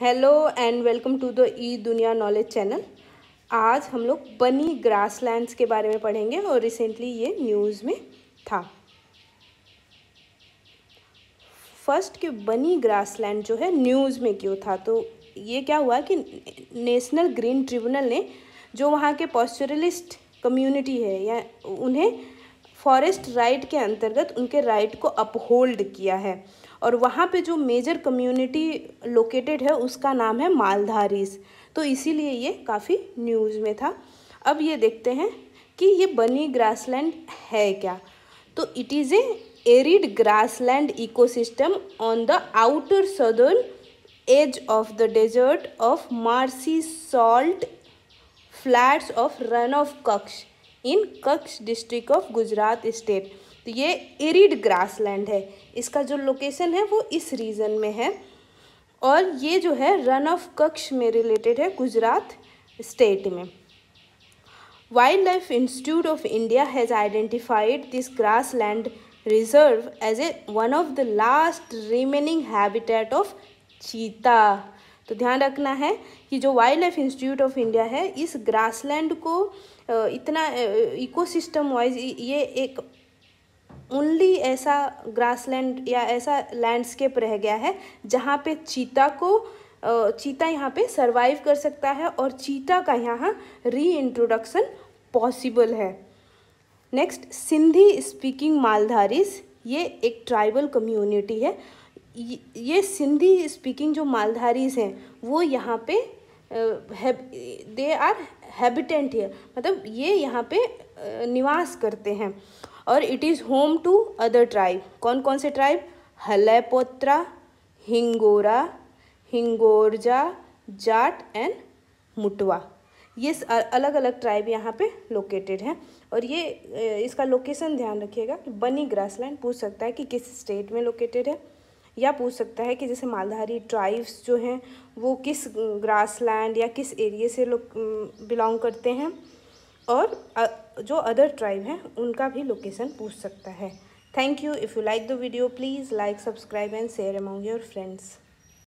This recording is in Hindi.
hello and welcome to the E दुनिया नॉलेज चैनल आज हम लोग बनी ग्रासलैंड्स के बारे में पढ़ेंगे और रिसेंटली ये न्यूज़ में था फर्स्ट कि बनी ग्रासलैंड जो है न्यूज़ में क्यों था तो ये क्या हुआ कि नेशनल ग्रीन ट्रिब्यूनल ने जो वहाँ के पॉस्चुरलिस्ट कम्युनिटी है या उन्हें फॉरेस्ट राइट के अंतर्गत उनके राइट को अपहोल्ड किया है और वहाँ पे जो मेजर कम्युनिटी लोकेटेड है उसका नाम है मालधारीस तो इसीलिए ये काफ़ी न्यूज़ में था अब ये देखते हैं कि ये बनी ग्रासलैंड है क्या तो it is a arid grassland ecosystem on the outer southern edge of the desert of marshy salt flats of Rann of Kutch in कक्ष डिस्ट्रिक्ट ऑफ गुजरात स्टेट तो ये एरिड ग्रासलैंड है इसका जो लोकेशन है वो इस रीजन में है और ये जो है रन ऑफ कक्ष में रिलेटेड है गुजरात स्टेट में wildlife institute of India has identified this grassland reserve as a one of the last remaining habitat of cheetah तो ध्यान रखना है कि जो wildlife institute of India है इस ग्रासलैंड को इतना इकोसिस्टम वाइज ये एक ओनली ऐसा ग्रासलैंड या ऐसा लैंडस्केप रह गया है जहाँ पे चीता को चीता यहाँ पे सरवाइव कर सकता है और चीता का यहाँ री इंट्रोडक्शन पॉसिबल है नेक्स्ट सिंधी स्पीकिंग मालधारीज ये एक ट्राइबल कम्युनिटी है ये सिंधी स्पीकिंग जो मालधारीज हैं वो यहाँ पे दे आर हैबिटेंट है मतलब ये यहाँ पे निवास करते हैं और it is home to other tribe कौन कौन से ट्राइब हलैपोत्रा हिंगोरा हिंगोरजा जाट एंड मुटवा ये अलग अलग ट्राइब यहाँ पे लोकेटेड हैं और ये इसका लोकेशन ध्यान रखिएगा कि बनी ग्रासलैंड पूछ सकता है कि किस स्टेट में लोकेटेड है या पूछ सकता है कि जैसे मालधारी ट्राइब्स जो हैं वो किस ग्रासलैंड या किस एरिए से लोग बिलोंग करते हैं और जो अदर ट्राइब हैं उनका भी लोकेशन पूछ सकता है thank you if you like the video please like subscribe and share among your friends